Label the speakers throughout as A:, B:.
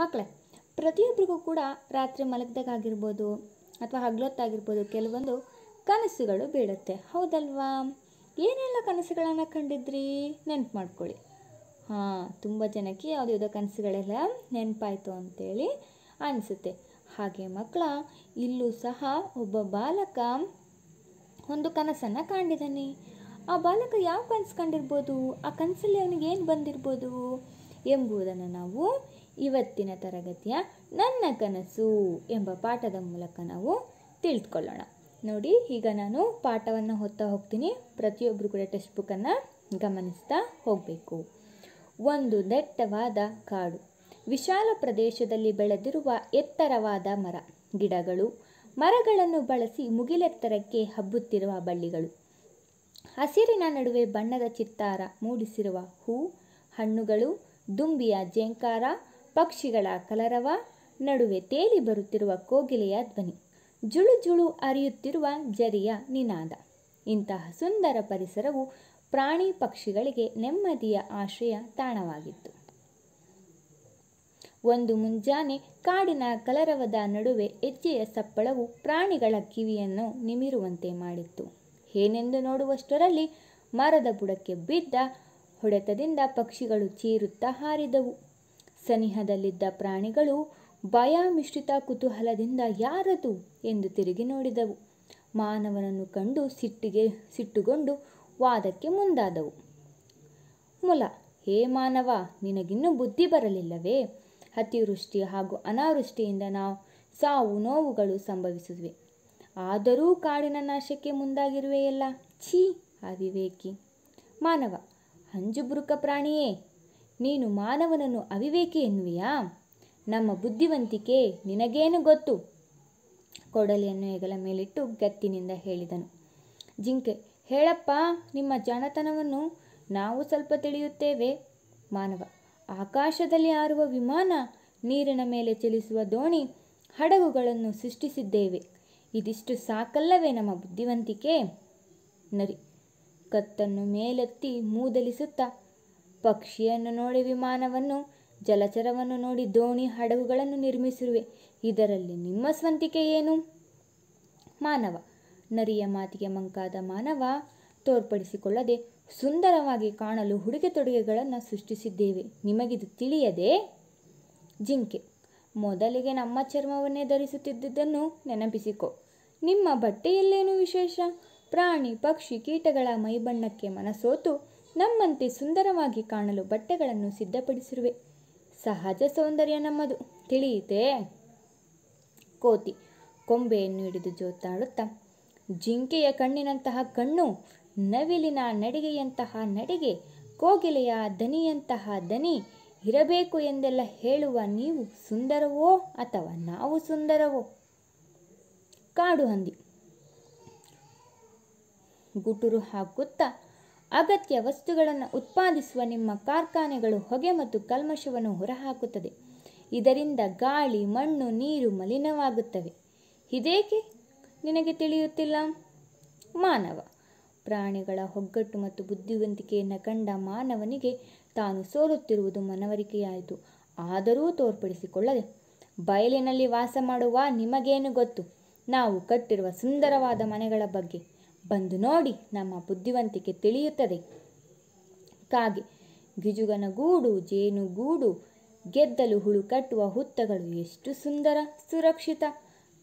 A: ಮಕ್ಕಳೇ ಪ್ರತಿಯೊಬ್ಬರಿಗೂ ಕೂಡ ರಾತ್ರಿ ಮಲಗ್ದಾಗಿರ್ಬೋದು ಅಥವಾ ಹಗ್ಲೊತ್ತಾಗಿರ್ಬೋದು ಕೆಲವೊಂದು ಕನಸುಗಳು ಬೀಳುತ್ತೆ ಹೌದಲ್ವಾ ಏನೆಲ್ಲ ಕನಸುಗಳನ್ನು ಕಂಡಿದ್ರಿ ನೆನಪು ಮಾಡ್ಕೊಳ್ಳಿ ಹಾಂ ತುಂಬ ಜನಕ್ಕೆ ಯಾವುದೋ ಯಾವುದೋ ಕನಸುಗಳೆಲ್ಲ ನೆನಪಾಯಿತು ಅಂತೇಳಿ ಅನಿಸುತ್ತೆ ಹಾಗೆ ಮಕ್ಕಳ ಇಲ್ಲೂ ಸಹ ಒಬ್ಬ ಬಾಲಕ ಒಂದು ಕನಸನ್ನು ಕಂಡಿದ್ದಾನೆ ಆ ಬಾಲಕ ಯಾವ ಕನಸು ಕಂಡಿರ್ಬೋದು ಆ ಕನಸಲ್ಲಿ ಅವನಿಗೆ ಏನು ಬಂದಿರ್ಬೋದು ಎಂಬುದನ್ನು ನಾವು ಇವತ್ತಿನ ತರಗತಿಯ ನನ್ನ ಕನಸು ಎಂಬ ಪಾಠದ ಮೂಲಕ ನಾವು ತಿಳಿದುಕೊಳ್ಳೋಣ ನೋಡಿ ಈಗ ನಾನು ಪಾಠವನ್ನು ಹೊತ್ತಾ ಹೋಗ್ತೀನಿ ಪ್ರತಿಯೊಬ್ಬರು ಕೂಡ ಟೆಕ್ಸ್ಟ್ ಬುಕ್ಕನ್ನು ಗಮನಿಸ್ತಾ ಹೋಗಬೇಕು ಒಂದು ದಟ್ಟವಾದ ಕಾಡು ವಿಶಾಲ ಪ್ರದೇಶದಲ್ಲಿ ಬೆಳೆದಿರುವ ಎತ್ತರವಾದ ಮರ ಗಿಡಗಳು ಮರಗಳನ್ನು ಬಳಸಿ ಮುಗಿಲೆತ್ತರಕ್ಕೆ ಹಬ್ಬುತ್ತಿರುವ ಬಳ್ಳಿಗಳು ಹಸಿರಿನ ನಡುವೆ ಬಣ್ಣದ ಚಿತ್ತಾರ ಮೂಡಿಸಿರುವ ಹೂ ಹಣ್ಣುಗಳು ದುಂಬಿಯ ಜೇಂಕಾರ ಪಕ್ಷಿಗಳ ಕಲರವ ನಡುವೆ ತೇಲಿ ಬರುತ್ತಿರುವ ಕೋಗಿಲೆಯ ಧ್ವನಿ ಜುಳು ಜುಳು ಅರಿಯುತ್ತಿರುವ ಜರಿಯ ನಿನಾದ ಇಂತಹ ಸುಂದರ ಪರಿಸರವು ಪ್ರಾಣಿ ಪಕ್ಷಿಗಳಿಗೆ ನೆಮ್ಮದಿಯ ಆಶ್ರಯ ತಾಣವಾಗಿತ್ತು ಒಂದು ಮುಂಜಾನೆ ಕಾಡಿನ ಕಲರವದ ನಡುವೆ ಹೆಜ್ಜೆಯ ಸಪ್ಪಳವು ಪ್ರಾಣಿಗಳ ಕಿವಿಯನ್ನು ನಿಮಿರುವಂತೆ ಮಾಡಿತ್ತು ಏನೆಂದು ನೋಡುವಷ್ಟರಲ್ಲಿ ಮರದ ಬುಡಕ್ಕೆ ಬಿದ್ದ ಹೊಡೆತದಿಂದ ಪಕ್ಷಿಗಳು ಚೀರುತ್ತಾ ಹಾರಿದವು ಸನಿಹದಲ್ಲಿದ್ದ ಪ್ರಾಣಿಗಳು ಭಯ ಮಿಶ್ರಿತ ಕುತೂಹಲದಿಂದ ಯಾರದು ಎಂದು ತಿರುಗಿ ನೋಡಿದವು ಮಾನವನನ್ನು ಕಂಡು ಸಿಟ್ಟಿಗೆ ಸಿಟ್ಟುಗೊಂಡು ವಾದಕ್ಕೆ ಮುಂದಾದವು ಮುಲ ಹೇ ಮಾನವ ನಿನಗಿನ್ನೂ ಬುದ್ಧಿ ಬರಲಿಲ್ಲವೇ ಅತಿವೃಷ್ಟಿ ಹಾಗೂ ಅನಾವೃಷ್ಟಿಯಿಂದ ನಾವು ಸಾವು ನೋವುಗಳು ಸಂಭವಿಸಿದ್ವಿ ಆದರೂ ಕಾಡಿನ ನಾಶಕ್ಕೆ ಮುಂದಾಗಿರುವೆಯಲ್ಲ ಛೀ ಅವಿವೇಕಿ ಮಾನವ ಹಂಜುಬುರುಕ ಪ್ರಾಣಿಯೇ ನೀನು ಮಾನವನನ್ನು ಅವಿವೇಕಿ ಎನ್ನುವಿಯಾ ನಮ್ಮ ಬುದ್ಧಿವಂತಿಕೆ ನಿನಗೇನು ಗೊತ್ತು ಕೊಡಲಿಯನ್ನು ಹೆಗಲ ಮೇಲಿಟ್ಟು ಗತ್ತಿನಿಂದ ಹೇಳಿದನು ಜಿಂಕೆ ಹೇಳಪ್ಪ ನಿಮ್ಮ ಜಾಣತನವನ್ನು ನಾವು ಸ್ವಲ್ಪ ತಿಳಿಯುತ್ತೇವೆ ಮಾನವ ಆಕಾಶದಲ್ಲಿ ಹಾರುವ ವಿಮಾನ ನೀರಿನ ಮೇಲೆ ಚಲಿಸುವ ದೋಣಿ ಹಡಗುಗಳನ್ನು ಸೃಷ್ಟಿಸಿದ್ದೇವೆ ಇದಿಷ್ಟು ಸಾಕಲ್ಲವೇ ನಮ್ಮ ಬುದ್ಧಿವಂತಿಕೆ ನರಿ ಕತ್ತನ್ನು ಮೇಲೆತ್ತಿ ಮೂದಲಿಸುತ್ತಾ ಪಕ್ಷಿಯನ್ನು ನೋಡಿ ವಿಮಾನವನ್ನು ಜಲಚರವನ್ನು ನೋಡಿ ದೋಣಿ ಹಡಗುಗಳನ್ನು ನಿರ್ಮಿಸಿರುವೆ ಇದರಲ್ಲಿ ನಿಮ್ಮ ಸ್ವಂತಿಕೆ ಏನು ಮಾನವ ನರಿಯ ಮಾತಿಗೆ ಮಂಕಾದ ಮಾನವ ತೋರ್ಪಡಿಸಿಕೊಳ್ಳದೆ ಸುಂದರವಾಗಿ ಕಾಣಲು ಹುಡುಗೆ ತೊಡುಗೆಗಳನ್ನು ಸೃಷ್ಟಿಸಿದ್ದೇವೆ ನಿಮಗಿದು ತಿಳಿಯದೆ ಜಿಂಕೆ ಮೊದಲಿಗೆ ನಮ್ಮ ಚರ್ಮವನ್ನೇ ಧರಿಸುತ್ತಿದ್ದುದನ್ನು ನೆನಪಿಸಿಕೊ ನಿಮ್ಮ ಬಟ್ಟೆಯಲ್ಲೇನು ವಿಶೇಷ ಪ್ರಾಣಿ ಪಕ್ಷಿ ಕೀಟಗಳ ಮೈಬಣ್ಣಕ್ಕೆ ಮನಸೋತು ನಮ್ಮಂತೆ ಸುಂದರವಾಗಿ ಕಾಣಲು ಬಟ್ಟೆಗಳನ್ನು ಸಿದ್ಧಪಡಿಸಿರುವೆ ಸಹಜ ಸೌಂದರ್ಯ ನಮ್ಮದು ತಿಳಿಯಿತೇ ಕೋತಿ ಕೊಂಬೆಯನ್ನು ಹಿಡಿದು ಜೋತಾಡುತ್ತಾ ಜಿಂಕೆಯ ಕಣ್ಣಿನಂತಹ ಕಣ್ಣು ನವಿಲಿನ ನಡಿಗೆಯಂತಹ ನಡಿಗೆ ಕೋಗಿಲೆಯ ದನಿಯಂತಹ ದನಿ ಇರಬೇಕು ಎಂದೆಲ್ಲ ಹೇಳುವ ನೀವು ಸುಂದರವೋ ಅಥವಾ ನಾವು ಸುಂದರವೋ ಕಾಡು ಹಂದಿ ಗುಟುರು ಹಾಕುತ್ತಾ ಅಗತ್ಯ ವಸ್ತುಗಳನ್ನು ಉತ್ಪಾದಿಸುವ ನಿಮ್ಮ ಕಾರ್ಖಾನೆಗಳು ಹೊಗೆ ಮತ್ತು ಕಲ್ಮಶವನ್ನು ಹೊರಹಾಕುತ್ತದೆ ಇದರಿಂದ ಗಾಳಿ ಮಣ್ಣು ನೀರು ಮಲಿನವಾಗುತ್ತವೆ ಇದೇಕೆ ನಿನಗೆ ತಿಳಿಯುತ್ತಿಲ್ಲ ಮಾನವ ಪ್ರಾಣಿಗಳ ಒಗ್ಗಟ್ಟು ಮತ್ತು ಬುದ್ಧಿವಂತಿಕೆಯನ್ನು ಕಂಡ ಮಾನವನಿಗೆ ತಾನು ಸೋಲುತ್ತಿರುವುದು ಮನವರಿಕೆಯಾಯಿತು ಆದರೂ ತೋರ್ಪಡಿಸಿಕೊಳ್ಳದೆ ಬಯಲಿನಲ್ಲಿ ವಾಸ ಮಾಡುವ ನಿಮಗೇನು ಗೊತ್ತು ನಾವು ಕಟ್ಟಿರುವ ಸುಂದರವಾದ ಮನೆಗಳ ಬಗ್ಗೆ ಬಂದು ನೋಡಿ ನಮ್ಮ ಬುದ್ಧಿವಂತಿಕೆ ತಿಳಿಯುತ್ತದೆ ಕಾಗೆ ಗಿಜುಗನ ಗೂಡು ಜೇನುಗೂಡು ಗೆದ್ದಲು ಹುಳು ಕಟ್ಟುವ ಹುತ್ತಗಳು ಎಷ್ಟು ಸುಂದರ ಸುರಕ್ಷಿತ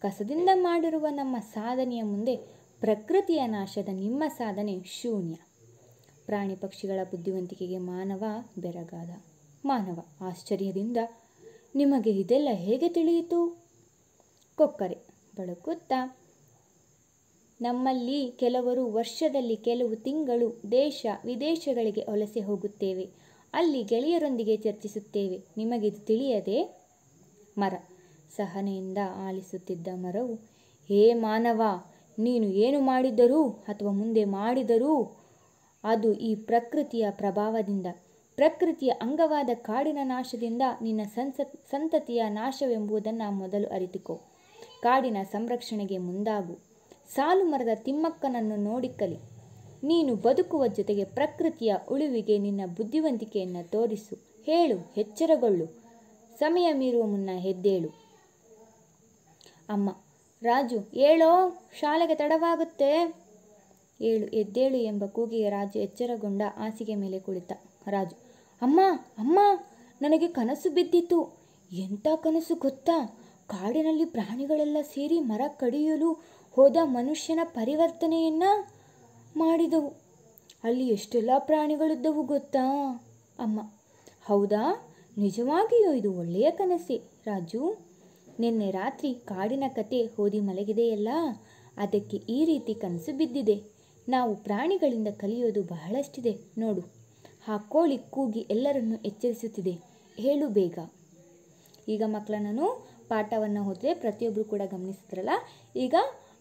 A: ಕಸದಿಂದ ಮಾಡಿರುವ ನಮ್ಮ ಸಾಧನೆಯ ಮುಂದೆ ಪ್ರಕೃತಿಯ ನಾಶದ ನಿಮ್ಮ ಸಾಧನೆ ಶೂನ್ಯ ಪ್ರಾಣಿ ಪಕ್ಷಿಗಳ ಬುದ್ಧಿವಂತಿಕೆಗೆ ಮಾನವ ಬೆರಗಾದ ಮಾನವ ಆಶ್ಚರ್ಯದಿಂದ ನಿಮಗೆ ಇದೆಲ್ಲ ಹೇಗೆ ತಿಳಿಯಿತು ಕೊಕ್ಕರೆ ಬಳಕುತ್ತಾ ನಮ್ಮಲ್ಲಿ ಕೆಲವರು ವರ್ಷದಲ್ಲಿ ಕೆಲವು ತಿಂಗಳು ದೇಶ ವಿದೇಶಗಳಿಗೆ ವಲಸೆ ಹೋಗುತ್ತೇವೆ ಅಲ್ಲಿ ಗೆಳೆಯರೊಂದಿಗೆ ಚರ್ಚಿಸುತ್ತೇವೆ ನಿಮಗಿದು ತಿಳಿಯದೆ ಮರ ಸಹನೆಯಿಂದ ಆಲಿಸುತ್ತಿದ್ದ ಮರವು ಹೇ ಮಾನವ ನೀನು ಏನು ಮಾಡಿದರೂ ಅಥವಾ ಮುಂದೆ ಮಾಡಿದರೂ ಅದು ಈ ಪ್ರಕೃತಿಯ ಪ್ರಭಾವದಿಂದ ಪ್ರಕೃತಿಯ ಅಂಗವಾದ ಕಾಡಿನ ನಾಶದಿಂದ ನಿನ್ನ ಸಂತತ್ ಸಂತತಿಯ ನಾಶವೆಂಬುದನ್ನು ಮೊದಲು ಅರಿತುಕೋ ಕಾಡಿನ ಸಂರಕ್ಷಣೆಗೆ ಮುಂದಾಗು ಸಾಲು ಮರದ ತಿಮ್ಮಕ್ಕನನ್ನು ನೋಡಿ ಕಲಿ ನೀನು ಬದುಕುವ ಜೊತೆಗೆ ಪ್ರಕೃತಿಯ ಉಳಿವಿಗೆ ನಿನ್ನ ಬುದ್ಧಿವಂತಿಕೆಯನ್ನು ತೋರಿಸು ಹೇಳು ಎಚ್ಚರಗೊಳ್ಳು ಸಮಯ ಮೀರುವ ಮುನ್ನ ಹೆದ್ದೇಳು ಅಮ್ಮ ರಾಜು ಏಳೋ ಶಾಲೆಗೆ ತಡವಾಗುತ್ತೆ ಏಳು ಎದ್ದೇಳು ಎಂಬ ಕೂಗಿಗೆ ರಾಜು ಎಚ್ಚರಗೊಂಡ ಹಾಸಿಗೆ ಮೇಲೆ ಕುಳಿತ ರಾಜು ಅಮ್ಮ ಅಮ್ಮ ನನಗೆ ಕನಸು ಬಿದ್ದಿತು ಎಂಥ ಕನಸು ಗೊತ್ತಾ ಕಾಡಿನಲ್ಲಿ ಪ್ರಾಣಿಗಳೆಲ್ಲ ಸೇರಿ ಮರ ಕಡಿಯಲು ಹೋದ ಮನುಷ್ಯನ ಪರಿವರ್ತನೆಯನ್ನು ಮಾಡಿದವು ಅಲ್ಲಿ ಎಷ್ಟೆಲ್ಲ ಪ್ರಾಣಿಗಳಿದ್ದವು ಗೊತ್ತಾ ಅಮ್ಮ ಹೌದಾ ನಿಜವಾಗಿಯೂ ಇದು ಒಳ್ಳೆಯ ಕನಸೇ ರಾಜು ನಿನ್ನೆ ರಾತ್ರಿ ಕಾಡಿನ ಕತೆ ಓದಿ ಮಲಗಿದೆಯಲ್ಲ ಅದಕ್ಕೆ ಈ ರೀತಿ ಕನಸು ಬಿದ್ದಿದೆ ನಾವು ಪ್ರಾಣಿಗಳಿಂದ ಕಲಿಯೋದು ಬಹಳಷ್ಟಿದೆ ನೋಡು ಆ ಕೋಳಿ ಕೂಗಿ ಎಲ್ಲರನ್ನೂ ಎಚ್ಚರಿಸುತ್ತಿದೆ ಹೇಳು ಬೇಗ ಈಗ ಮಕ್ಕಳ ನಾನು ಪಾಠವನ್ನು ಹೋದರೆ ಪ್ರತಿಯೊಬ್ಬರು ಕೂಡ ಗಮನಿಸಿದ್ರಲ್ಲ ಈಗ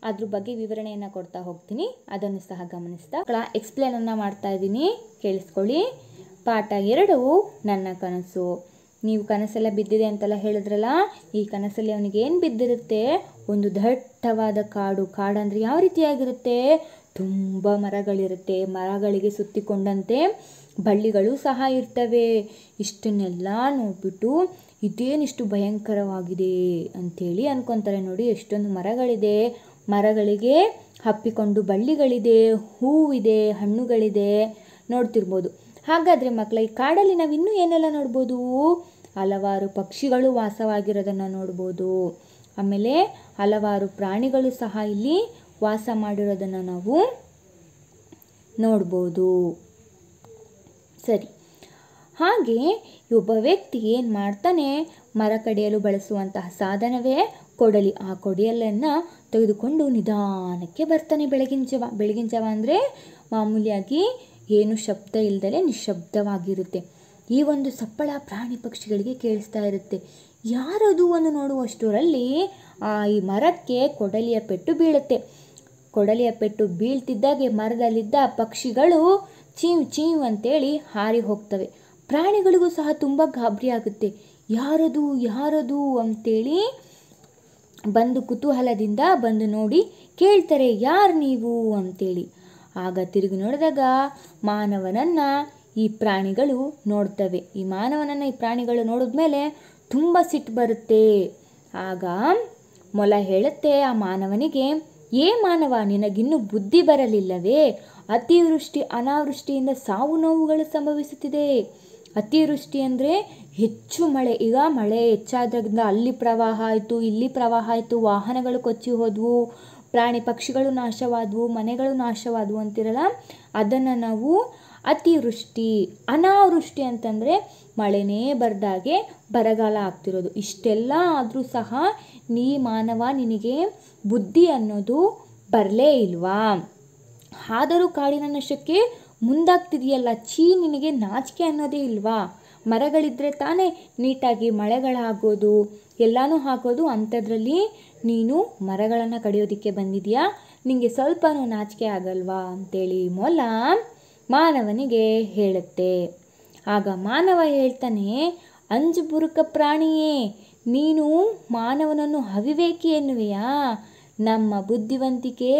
A: ಅದ್ರ ಬಗ್ಗೆ ವಿವರಣೆಯನ್ನು ಕೊಡ್ತಾ ಹೋಗ್ತೀನಿ ಅದನ್ನು ಸಹ ಗಮನಿಸ್ತಾ ಎಕ್ಸ್ಪ್ಲೇನನ್ನು ಮಾಡ್ತಾ ಇದ್ದೀನಿ ಕೇಳಿಸ್ಕೊಳ್ಳಿ ಪಾಠ ಎರಡು ನನ್ನ ಕನಸು ನೀವು ಕನಸೆಲ್ಲ ಬಿದ್ದಿದೆ ಅಂತೆಲ್ಲ ಹೇಳಿದ್ರಲ್ಲ ಈ ಕನಸಲ್ಲಿ ಅವನಿಗೆ ಏನು ಬಿದ್ದಿರುತ್ತೆ ಒಂದು ದಟ್ಟವಾದ ಕಾಡು ಕಾಡಂದರೆ ಯಾವ ರೀತಿಯಾಗಿರುತ್ತೆ ತುಂಬ ಮರಗಳಿರುತ್ತೆ ಮರಗಳಿಗೆ ಸುತ್ತಿಕೊಂಡಂತೆ ಬಳ್ಳಿಗಳು ಸಹ ಇರ್ತವೆ ಇಷ್ಟನ್ನೆಲ್ಲ ನೋಡ್ಬಿಟ್ಟು ಇದೇನಿಷ್ಟು ಭಯಂಕರವಾಗಿದೆ ಅಂಥೇಳಿ ಅನ್ಕೊತಾರೆ ನೋಡಿ ಎಷ್ಟೊಂದು ಮರಗಳಿದೆ ಮರಗಳಿಗೆ ಹಪ್ಪಿಕೊಂಡು ಬಳ್ಳಿಗಳಿದೆ ಹೂವಿದೆ ಹಣ್ಣುಗಳಿದೆ ನೋಡ್ತಿರ್ಬೋದು ಹಾಗಾದರೆ ಮಕ್ಕಳ ಈ ಕಾಡಲ್ಲಿ ನಾವು ಇನ್ನೂ ಏನೆಲ್ಲ ನೋಡ್ಬೋದು ಹಲವಾರು ಪಕ್ಷಿಗಳು ವಾಸವಾಗಿರೋದನ್ನು ನೋಡ್ಬೋದು ಆಮೇಲೆ ಹಲವಾರು ಪ್ರಾಣಿಗಳು ಸಹ ಇಲ್ಲಿ ವಾಸ ಮಾಡಿರೋದನ್ನು ನಾವು ನೋಡ್ಬೋದು ಸರಿ ಹಾಗೆ ಒಬ್ಬ ವ್ಯಕ್ತಿ ಏನು ಮಾಡ್ತಾನೆ ಮರ ಕಡಿಯಲು ಬಳಸುವಂತಹ ಸಾಧನವೇ ಕೊಡಲಿ ಆ ಕೊಡಿಯಲನ್ನು ತೆಗೆದುಕೊಂಡು ನಿಧಾನಕ್ಕೆ ಬರ್ತಾನೆ ಬೆಳಗಿನ ಜವ ಬೆಳಗಿನ ಜವ ಅಂದರೆ ಮಾಮೂಲಿಯಾಗಿ ಏನು ಶಬ್ದ ಇಲ್ಲದೆ ನಿಶಬ್ದವಾಗಿರುತ್ತೆ ಈ ಒಂದು ಸಪ್ಪಳ ಪ್ರಾಣಿ ಪಕ್ಷಿಗಳಿಗೆ ಕೇಳಿಸ್ತಾ ಇರುತ್ತೆ ಯಾರದು ಒಂದು ನೋಡುವಷ್ಟರಲ್ಲಿ ಆ ಈ ಮರಕ್ಕೆ ಕೊಡಲಿಯ ಪೆಟ್ಟು ಬೀಳುತ್ತೆ ಕೊಡಲಿಯ ಪೆಟ್ಟು ಬೀಳ್ತಿದ್ದಾಗೆ ಮರದಲ್ಲಿದ್ದ ಪಕ್ಷಿಗಳು ಚೀವ್ ಚೀವ್ ಅಂತೇಳಿ ಹಾರಿ ಹೋಗ್ತವೆ ಪ್ರಾಣಿಗಳಿಗೂ ಸಹ ತುಂಬ ಗಾಬರಿ ಆಗುತ್ತೆ ಯಾರದು ಯಾರದು ಅಂತೇಳಿ ಬಂದು ಕುತೂಹಲದಿಂದ ಬಂದು ನೋಡಿ ಕೇಳ್ತಾರೆ ಯಾರು ನೀವು ಅಂತೇಳಿ ಆಗ ತಿರುಗಿ ನೋಡಿದಾಗ ಮಾನವನನ್ನು ಈ ಪ್ರಾಣಿಗಳು ನೋಡ್ತವೆ ಈ ಮಾನವನನ್ನು ಈ ಪ್ರಾಣಿಗಳು ನೋಡಿದ್ಮೇಲೆ ತುಂಬ ಸಿಟ್ಟು ಬರುತ್ತೆ ಆಗ ಮೊಲ ಹೇಳುತ್ತೆ ಆ ಮಾನವನಿಗೆ ಏ ಮಾನವ ನಿನಗಿನ್ನೂ ಬುದ್ಧಿ ಬರಲಿಲ್ಲವೇ ಅತಿವೃಷ್ಟಿ ಅನಾವೃಷ್ಟಿಯಿಂದ ಸಾವು ನೋವುಗಳು ಸಂಭವಿಸುತ್ತಿದೆ ಅತಿವೃಷ್ಟಿ ಅಂದರೆ ಹೆಚ್ಚು ಮಳೆ ಈಗ ಮಳೆ ಹೆಚ್ಚಾದ್ರಿಂದ ಅಲ್ಲಿ ಪ್ರವಾಹ ಆಯಿತು ಇಲ್ಲಿ ಪ್ರವಾಹ ಆಯಿತು ವಾಹನಗಳು ಕೊಚ್ಚಿ ಹೋದವು ಪ್ರಾಣಿ ಪಕ್ಷಿಗಳು ನಾಶವಾದವು ಮನೆಗಳು ನಾಶವಾದವು ಅಂತಿರಲ್ಲ ಅದನ್ನು ನಾವು ಅತಿವೃಷ್ಟಿ ಅನಾವೃಷ್ಟಿ ಅಂತಂದರೆ ಮಳೆನೇ ಬರ್ದಾಗೆ ಬರಗಾಲ ಆಗ್ತಿರೋದು ಇಷ್ಟೆಲ್ಲ ಆದರೂ ಸಹ ನೀ ಮಾನವ ನಿನಗೆ ಬುದ್ಧಿ ಅನ್ನೋದು ಬರಲೇ ಇಲ್ವಾ ಆದರೂ ಕಾಡಿನ ನಶಕ್ಕೆ ಮುಂದಾಗ್ತಿದೆಯಲ್ಲ ಛೀ ನಿನಗೆ ನಾಚಿಕೆ ಅನ್ನೋದೇ ಇಲ್ವಾ ಮರಗಳಿದ್ರೆ ತಾನೇ ನೀಟಾಗಿ ಮಳೆಗಳಾಗೋದು ಎಲ್ಲನೂ ಹಾಕೋದು ಅಂಥದ್ರಲ್ಲಿ ನೀನು ಮರಗಳನ್ನು ಕಡಿಯೋದಕ್ಕೆ ಬಂದಿದೆಯಾ ನಿಮಗೆ ಸ್ವಲ್ಪನೂ ನಾಚಿಕೆ ಆಗಲ್ವಾ ಅಂತೇಳಿ ಮೊಲ ಮಾನವನಿಗೆ ಹೇಳುತ್ತೆ ಆಗ ಮಾನವ ಹೇಳ್ತಾನೆ ಅಂಜು ಬುರುಕ ಪ್ರಾಣಿಯೇ ನೀನು ಮಾನವನನ್ನು ಹವಿವೇಕಿ ಎನ್ನುವೆಯಾ ನಮ್ಮ ಬುದ್ಧಿವಂತಿಕೆ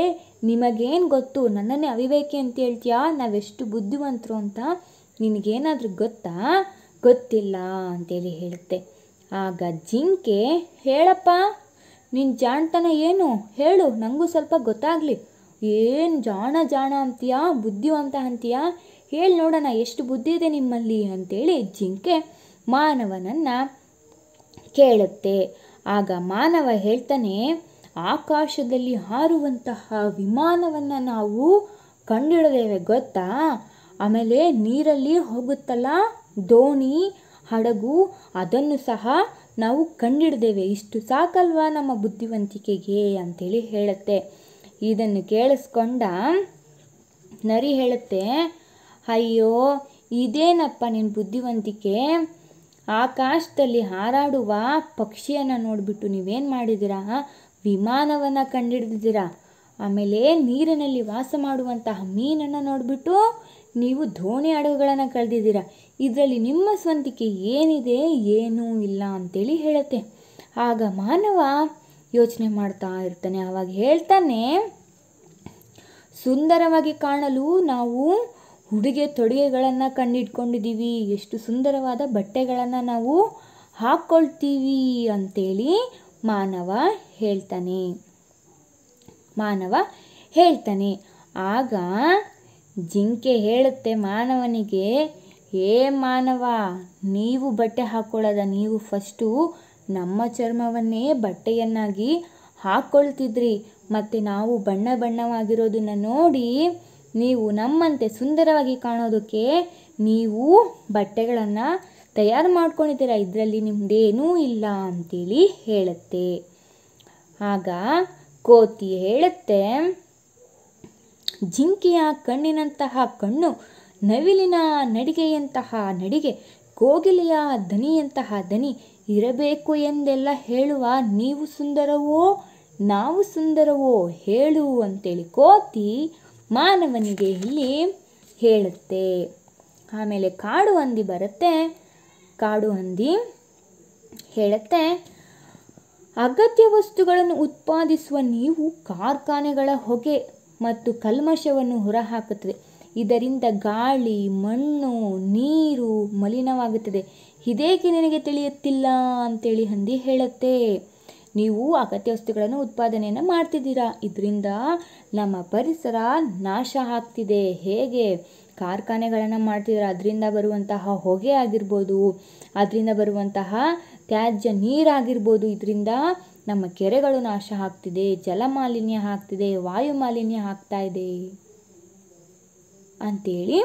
A: ನಿಮಗೇನು ಗೊತ್ತು ನನ್ನನ್ನೇ ಅವಿವೇಕಿ ಅಂತ ಹೇಳ್ತೀಯಾ ನಾವೆಷ್ಟು ಬುದ್ಧಿವಂತರು ಅಂತ ನಿನಗೇನಾದರೂ ಗೊತ್ತಾ ಗೊತ್ತಿಲ್ಲ ಅಂತೇಳಿ ಹೇಳುತ್ತೆ ಆಗ ಜಿಂಕೆ ಹೇಳಪ್ಪ ನಿನ್ನ ಜಾಣತನ ಏನು ಹೇಳು ನನಗೂ ಸ್ವಲ್ಪ ಗೊತ್ತಾಗಲಿ ಏನು ಜಾಣ ಜಾಣ ಅಂತೀಯಾ ಬುದ್ಧಿವಂತ ಅಂತೀಯಾ ಹೇಳಿ ನೋಡೋಣ ಎಷ್ಟು ಬುದ್ಧಿ ಇದೆ ನಿಮ್ಮಲ್ಲಿ ಅಂತೇಳಿ ಜಿಂಕೆ ಮಾನವನನ್ನು ಕೇಳುತ್ತೆ ಆಗ ಮಾನವ ಹೇಳ್ತಾನೆ ಆಕಾಶದಲ್ಲಿ ಹಾರುವಂತಹ ವಿಮಾನವನ್ನು ನಾವು ಕಂಡಿಡ್ದೇವೆ ಗೊತ್ತಾ ಆಮೇಲೆ ನೀರಲ್ಲಿ ಹೋಗುತ್ತಲ್ಲ ದೋಣಿ ಹಡಗು ಅದನ್ನು ಸಹ ನಾವು ಕಂಡಿಡ್ದೇವೆ ಇಷ್ಟು ಸಾಕಲ್ವಾ ನಮ್ಮ ಬುದ್ಧಿವಂತಿಕೆಗೆ ಅಂತೇಳಿ ಹೇಳುತ್ತೆ ಇದನ್ನು ಕೇಳಿಸ್ಕೊಂಡ ನರಿ ಹೇಳುತ್ತೆ ಅಯ್ಯೋ ಇದೇನಪ್ಪ ನಿನ್ನ ಬುದ್ಧಿವಂತಿಕೆ ಆಕಾಶದಲ್ಲಿ ಹಾರಾಡುವ ಪಕ್ಷಿಯನ್ನು ನೋಡಿಬಿಟ್ಟು ನೀವೇನು ಮಾಡಿದ್ದೀರಾ ವಿಮಾನವನ್ನು ಕಂಡುಹಿಡಿದಿದ್ದೀರಾ ಆಮೇಲೆ ನೀರಿನಲ್ಲಿ ವಾಸ ಮಾಡುವಂತಹ ಮೀನನ್ನು ನೋಡಿಬಿಟ್ಟು ನೀವು ದೋಣಿ ಹಡಗುಗಳನ್ನು ಕಳೆದಿದ್ದೀರಾ ಇದರಲ್ಲಿ ನಿಮ್ಮ ಸ್ವಂತಿಕೆ ಏನಿದೆ ಏನೂ ಇಲ್ಲ ಅಂತೇಳಿ ಹೇಳುತ್ತೆ ಆಗ ಮಾನವ ಯೋಚನೆ ಮಾಡ್ತಾ ಇರ್ತಾನೆ ಆವಾಗ ಹೇಳ್ತಾನೆ ಸುಂದರವಾಗಿ ಕಾಣಲು ನಾವು ಉಡುಗೆ ತೊಡುಗೆಗಳನ್ನು ಕಂಡಿಟ್ಕೊಂಡಿದ್ದೀವಿ ಎಷ್ಟು ಸುಂದರವಾದ ಬಟ್ಟೆಗಳನ್ನು ನಾವು ಹಾಕ್ಕೊಳ್ತೀವಿ ಅಂತೇಳಿ ಮಾನವ ಹೇಳ್ತಾನೆ ಮಾನವ ಹೇಳ್ತಾನೆ ಆಗ ಜಿಂಕೆ ಹೇಳುತ್ತೆ ಮಾನವನಿಗೆ ಏ ಮಾನವ ನೀವು ಬಟ್ಟೆ ಹಾಕ್ಕೊಳ್ಳದ ನೀವು ಫಸ್ಟು ನಮ್ಮ ಚರ್ಮವನ್ನೇ ಬಟ್ಟೆಯನ್ನಾಗಿ ಹಾಕ್ಕೊಳ್ತಿದ್ರಿ ಮತ್ತು ನಾವು ಬಣ್ಣ ಬಣ್ಣವಾಗಿರೋದನ್ನು ನೋಡಿ ನೀವು ನಮ್ಮಂತೆ ಸುಂದರವಾಗಿ ಕಾಣೋದಕ್ಕೆ ನೀವು ಬಟ್ಟೆಗಳನ್ನು ತಯಾರು ಮಾಡ್ಕೊಂಡಿದ್ದೀರಾ ಇದರಲ್ಲಿ ನಿಮ್ಮದೇನೂ ಇಲ್ಲ ಅಂತೇಳಿ ಹೇಳುತ್ತೆ ಆಗ ಕೋತಿ ಹೇಳುತ್ತೆ ಜಿಂಕೆಯ ಕಣ್ಣಿನಂತಹ ಕಣ್ಣು ನವಿಲಿನ ನಡಿಗೆಯಂತಹ ನಡಿಗೆ ಕೋಗಿಲೆಯ ದನಿಯಂತಹ ದನಿ ಇರಬೇಕು ಎಂದೆಲ್ಲ ಹೇಳುವ ನೀವು ಸುಂದರವೋ ನಾವು ಸುಂದರವೋ ಹೇಳು ಅಂತೇಳಿ ಕೋತಿ ಮಾನವನಿಗೆ ಇಲ್ಲಿ ಹೇಳುತ್ತೆ ಆಮೇಲೆ ಕಾಡು ಹಂದಿ ಬರುತ್ತೆ ಕಾಡು ಹಂದಿ ಹೇಳುತ್ತೆ ಅಗತ್ಯ ವಸ್ತುಗಳನ್ನು ಉತ್ಪಾದಿಸುವ ನೀವು ಕಾರ್ಖಾನೆಗಳ ಹೊಗೆ ಮತ್ತು ಕಲ್ಮಶವನ್ನು ಹೊರಹಾಕುತ್ತದೆ ಇದರಿಂದ ಗಾಳಿ ಮಣ್ಣು ನೀರು ಮಲಿನವಾಗುತ್ತದೆ ಇದೇಕೆ ನಿನಗೆ ತಿಳಿಯುತ್ತಿಲ್ಲ ಅಂತೇಳಿ ಹಂದಿ ಹೇಳುತ್ತೆ ನೀವು ಅಗತ್ಯ ವಸ್ತುಗಳನ್ನು ಉತ್ಪಾದನೆಯನ್ನು ಮಾಡ್ತಿದ್ದೀರಾ ಇದರಿಂದ ನಮ್ಮ ಪರಿಸರ ನಾಶ ಆಗ್ತಿದೆ ಹೇಗೆ ಕಾರ್ಖಾನೆಗಳನ್ನು ಮಾಡ್ತಿದ್ದಾರೆ ಅದರಿಂದ ಬರುವಂತಹ ಹೊಗೆ ಆಗಿರ್ಬೋದು ಅದರಿಂದ ಬರುವಂತಹ ತ್ಯಾಜ್ಯ ನೀರಾಗಿರ್ಬೋದು ಇದರಿಂದ ನಮ್ಮ ಕೆರೆಗಳು ನಾಶ ಆಗ್ತಿದೆ ಜಲಮಾಲಿನ್ಯ ಆಗ್ತಿದೆ ವಾಯು ಮಾಲಿನ್ಯ ಆಗ್ತಾ ಇದೆ ಅಂತೇಳಿ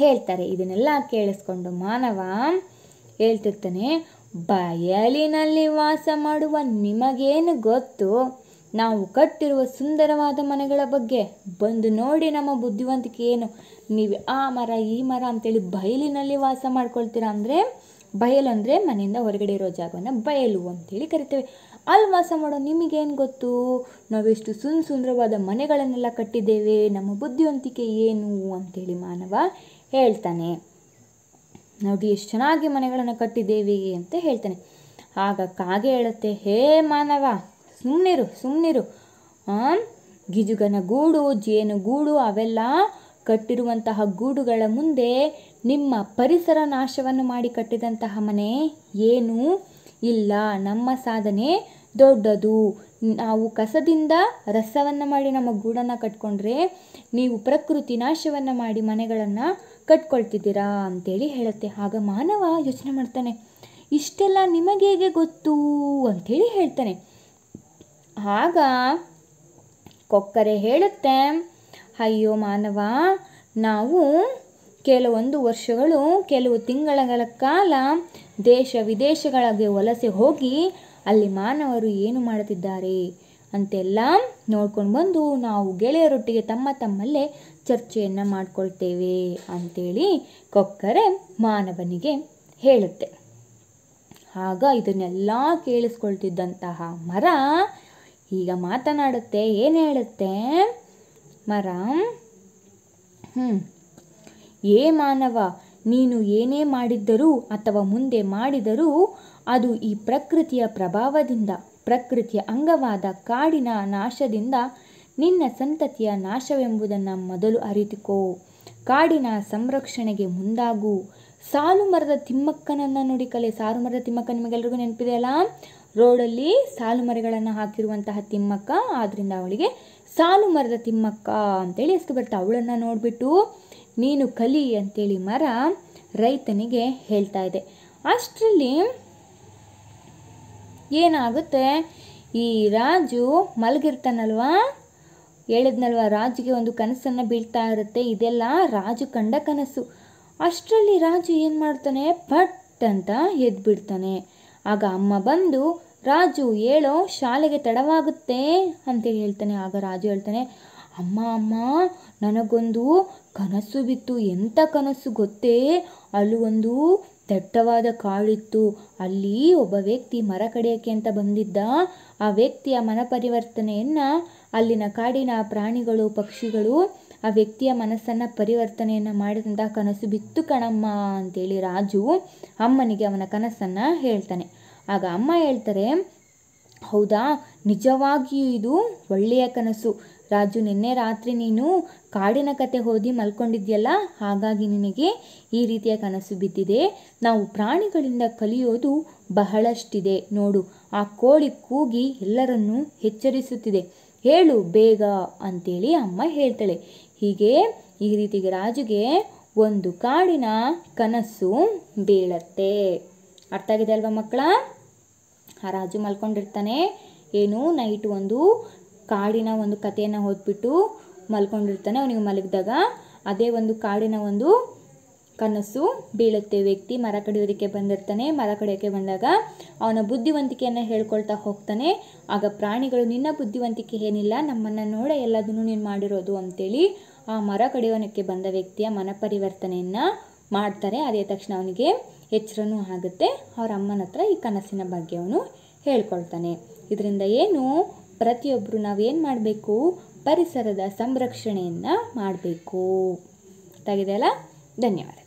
A: ಹೇಳ್ತಾರೆ ಇದನ್ನೆಲ್ಲ ಕೇಳಿಸ್ಕೊಂಡು ಮಾನವ ಹೇಳ್ತಿರ್ತಾನೆ ಬಯಲಿನಲ್ಲಿ ವಾಸ ಮಾಡುವ ನಿಮಗೇನು ಗೊತ್ತು ನಾವು ಕಟ್ಟಿರುವ ಸುಂದರವಾದ ಮನೆಗಳ ಬಗ್ಗೆ ಬಂದು ನೋಡಿ ನಮ್ಮ ಬುದ್ಧಿವಂತಿಕೆ ಏನು ನೀವು ಆ ಮರ ಈ ಮರ ಅಂತೇಳಿ ಬಯಲಿನಲ್ಲಿ ವಾಸ ಮಾಡ್ಕೊಳ್ತೀರಾ ಅಂದರೆ ಬಯಲು ಅಂದರೆ ಮನೆಯಿಂದ ಹೊರಗಡೆ ಇರೋ ಜಾಗವನ್ನು ಬಯಲು ಅಂತೇಳಿ ಕರಿತೇವೆ ಅಲ್ಲಿ ವಾಸ ಮಾಡೋ ನಿಮಗೇನು ಗೊತ್ತು ನಾವೆಷ್ಟು ಸುಂದ್ ಸುಂದರವಾದ ಮನೆಗಳನ್ನೆಲ್ಲ ಕಟ್ಟಿದ್ದೇವೆ ನಮ್ಮ ಬುದ್ಧಿವಂತಿಕೆ ಏನು ಅಂತೇಳಿ ಮಾನವ ಹೇಳ್ತಾನೆ ನಾವು ಎಷ್ಟು ಚೆನ್ನಾಗಿ ಮನೆಗಳನ್ನು ಕಟ್ಟಿದ್ದೇವೆ ಅಂತ ಹೇಳ್ತಾನೆ ಆಗ ಕಾಗೆ ಹೇಳುತ್ತೆ ಹೇ ಮಾನವ ಸುಮ್ಮನಿರು ಸುಮ್ಮನಿರು ಗಿಜುಗನ ಗೂಡು ಜೇನು ಗೂಡು ಅವೆಲ್ಲ ಕಟ್ಟಿರುವಂತಹ ಗೂಡುಗಳ ಮುಂದೆ ನಿಮ್ಮ ಪರಿಸರ ನಾಶವನ್ನು ಮಾಡಿ ಕಟ್ಟಿದಂತಹ ಮನೆ ಏನೂ ಇಲ್ಲ ನಮ್ಮ ಸಾಧನೆ ದೊಡ್ಡದು ನಾವು ಕಸದಿಂದ ರಸವನ್ನು ಮಾಡಿ ನಮ್ಮ ಗೂಡನ್ನು ಕಟ್ಕೊಂಡ್ರೆ ನೀವು ಪ್ರಕೃತಿ ನಾಶವನ್ನು ಮಾಡಿ ಮನೆಗಳನ್ನು ಕಟ್ಕೊಳ್ತಿದ್ದೀರಾ ಅಂತೇಳಿ ಹೇಳುತ್ತೆ ಆಗ ಮಾನವ ಯೋಚನೆ ಮಾಡ್ತಾನೆ ಇಷ್ಟೆಲ್ಲ ನಿಮಗೆ ಹೇಗೆ ಗೊತ್ತು ಅಂತೇಳಿ ಹೇಳ್ತಾನೆ ಆಗ ಕೊಕ್ಕರೆ ಹೇಳುತ್ತೆ ಅಯ್ಯೋ ಮಾನವ ನಾವು ಕೆಲವೊಂದು ವರ್ಷಗಳು ಕೆಲವು ತಿಂಗಳಗಳ ಕಾಲ ದೇಶ ವಿದೇಶಗಳಿಗೆ ವಲಸೆ ಹೋಗಿ ಅಲ್ಲಿ ಮಾನವರು ಏನು ಮಾಡುತ್ತಿದ್ದಾರೆ ಅಂತೆಲ್ಲ ನೋಡ್ಕೊಂಡು ಬಂದು ನಾವು ಗೆಳೆಯರೊಟ್ಟಿಗೆ ತಮ್ಮ ತಮ್ಮಲ್ಲೇ ಚರ್ಚೆಯನ್ನು ಮಾಡಿಕೊಳ್ತೇವೆ ಅಂಥೇಳಿ ಕೊಕ್ಕರೆ ಮಾನವನಿಗೆ ಹೇಳುತ್ತೆ ಆಗ ಇದನ್ನೆಲ್ಲ ಕೇಳಿಸ್ಕೊಳ್ತಿದ್ದಂತಹ ಮರ ಈಗ ಮಾತನಾಡುತ್ತೆ ಏನು ಹೇಳುತ್ತೆ ಮರ ಹ್ಞೂ ಏ ಮಾನವ ನೀನು ಏನೇ ಮಾಡಿದ್ದರೂ ಅಥವಾ ಮುಂದೆ ಮಾಡಿದರೂ ಅದು ಈ ಪ್ರಕೃತಿಯ ಪ್ರಭಾವದಿಂದ ಪ್ರಕೃತಿಯ ಅಂಗವಾದ ಕಾಡಿನ ನಾಶದಿಂದ ನಿನ್ನ ಸಂತತಿಯ ನಾಶವೆಂಬುದನ್ನು ಮೊದಲು ಅರಿತುಕೋ ಕಾಡಿನ ಸಂರಕ್ಷಣೆಗೆ ಮುಂದಾಗು ಸಾಲು ಮರದ ತಿಮ್ಮಕ್ಕನನ್ನು ನೋಡಿ ಕಲೆ ಸಾಲು ಮರದ ತಿಮ್ಮಕ್ಕ ನಿಮಗೆಲ್ರಿಗೂ ನೆನಪಿದೆಯಲ್ಲ ರೋಡಲ್ಲಿ ಸಾಲು ಮರಗಳನ್ನು ಹಾಕಿರುವಂತಹ ತಿಮ್ಮಕ್ಕ ಆದ್ದರಿಂದ ಅವಳಿಗೆ ಸಾಲು ಮರದ ತಿಮ್ಮಕ್ಕ ಅಂತೇಳಿ ಹೆಸರು ಬರ್ತಾ ಅವಳನ್ನು ನೋಡಿಬಿಟ್ಟು ನೀನು ಕಲಿ ಅಂತೇಳಿ ಮರ ರೈತನಿಗೆ ಹೇಳ್ತಾ ಇದೆ ಅಷ್ಟರಲ್ಲಿ ಏನಾಗುತ್ತೆ ಈ ರಾಜು ಮಲಗಿರ್ತಾನಲ್ವಾ ಹೇಳಿದ್ನಲ್ವ ರಾಜುಗೆ ಒಂದು ಕನಸನ್ನು ಬೀಳ್ತಾ ಇರುತ್ತೆ ಇದೆಲ್ಲ ರಾಜು ಕಂಡ ಕನಸು ಅಷ್ಟರಲ್ಲಿ ರಾಜು ಏನು ಮಾಡ್ತಾನೆ ಪಟ್ ಅಂತ ಎದ್ಬಿಡ್ತಾನೆ ಆಗ ಅಮ್ಮ ಬಂದು ರಾಜು ಹೇಳೋ ಶಾಲೆಗೆ ತಡವಾಗುತ್ತೆ ಅಂತೇಳಿ ಹೇಳ್ತಾನೆ ಆಗ ರಾಜು ಹೇಳ್ತಾನೆ ಅಮ್ಮ ಅಮ್ಮ ನನಗೊಂದು ಕನಸು ಬಿತ್ತು ಎಂಥ ಕನಸು ಗೊತ್ತೇ ಅಲ್ಲಿ ಒಂದು ದಟ್ಟವಾದ ಕಾಳಿತ್ತು ಅಲ್ಲಿ ಒಬ್ಬ ವ್ಯಕ್ತಿ ಮರ ಕಡಿಯೋಕ್ಕೆ ಅಂತ ಬಂದಿದ್ದ ಆ ವ್ಯಕ್ತಿಯ ಮನಪರಿವರ್ತನೆಯನ್ನು ಅಲ್ಲಿನ ಕಾಡಿನ ಪ್ರಾಣಿಗಳು ಪಕ್ಷಿಗಳು ಆ ವ್ಯಕ್ತಿಯ ಮನಸ್ಸನ್ನು ಪರಿವರ್ತನೆಯನ್ನು ಮಾಡಿದಂತಹ ಕನಸು ಬಿತ್ತು ಕಣಮ್ಮ ಅಂತೇಳಿ ರಾಜು ಅಮ್ಮನಿಗೆ ಅವನ ಕನಸನ್ನು ಹೇಳ್ತಾನೆ ಆಗ ಅಮ್ಮ ಹೇಳ್ತಾರೆ ಹೌದಾ ನಿಜವಾಗಿಯೂ ಇದು ಒಳ್ಳೆಯ ಕನಸು ರಾಜು ನಿನ್ನೆ ರಾತ್ರಿ ನೀನು ಕಾಡಿನ ಕತೆ ಓದಿ ಮಲ್ಕೊಂಡಿದ್ಯಲ್ಲ ಹಾಗಾಗಿ ನಿನಗೆ ಈ ರೀತಿಯ ಕನಸು ಬಿದ್ದಿದೆ ನಾವು ಪ್ರಾಣಿಗಳಿಂದ ಕಲಿಯೋದು ಬಹಳಷ್ಟಿದೆ ನೋಡು ಆ ಕೋಳಿ ಕೂಗಿ ಎಲ್ಲರನ್ನೂ ಎಚ್ಚರಿಸುತ್ತಿದೆ ಹೇಳು ಬೇಗ ಅಂತೇಳಿ ಅಮ್ಮ ಹೇಳ್ತಾಳೆ ಹೀಗೆ ಈ ರೀತಿಗೆ ರಾಜುಗೆ ಒಂದು ಕಾಡಿನ ಕನಸು ಬೀಳತ್ತೆ ಅರ್ಥ ಆಗಿದೆ ಅಲ್ವಾ ಮಕ್ಕಳ ಆ ರಾಜು ಮಲ್ಕೊಂಡಿರ್ತಾನೆ ಏನು ನೈಟ್ ಒಂದು ಕಾಡಿನ ಒಂದು ಕಥೆಯನ್ನು ಓದ್ಬಿಟ್ಟು ಮಲ್ಕೊಂಡಿರ್ತಾನೆ ಅವನಿಗೆ ಮಲಗಿದಾಗ ಅದೇ ಒಂದು ಕಾಡಿನ ಒಂದು ಕನಸು ಬೀಳುತ್ತೆ ವ್ಯಕ್ತಿ ಮರ ಕಡಿಯೋದಕ್ಕೆ ಬಂದಿರ್ತಾನೆ ಮರ ಕಡಿಯೋಕ್ಕೆ ಬಂದಾಗ ಅವನ ಬುದ್ಧಿವಂತಿಕೆಯನ್ನು ಹೇಳ್ಕೊಳ್ತಾ ಹೋಗ್ತಾನೆ ಆಗ ಪ್ರಾಣಿಗಳು ನಿನ್ನ ಬುದ್ಧಿವಂತಿಕೆ ಏನಿಲ್ಲ ನಮ್ಮನ್ನು ನೋಡ ಎಲ್ಲದನ್ನು ನೀನು ಮಾಡಿರೋದು ಅಂತೇಳಿ ಆ ಮರ ಕಡಿಯೋನಕ್ಕೆ ಬಂದ ವ್ಯಕ್ತಿಯ ಮನಪರಿವರ್ತನೆಯನ್ನು ಮಾಡ್ತಾರೆ ಅದೇ ತಕ್ಷಣ ಅವನಿಗೆ ಎಚ್ಚರನೂ ಆಗುತ್ತೆ ಅವರ ಅಮ್ಮನ ಹತ್ರ ಈ ಕನಸಿನ ಬಗ್ಗೆ ಅವನು ಹೇಳ್ಕೊಳ್ತಾನೆ ಇದರಿಂದ ಏನು ಪ್ರತಿಯೊಬ್ಬರು ನಾವೇನು ಮಾಡಬೇಕು ಪರಿಸರದ ಸಂರಕ್ಷಣೆಯನ್ನು ಮಾಡಬೇಕು ತೆಗೆದಲ್ಲ ಧನ್ಯವಾದ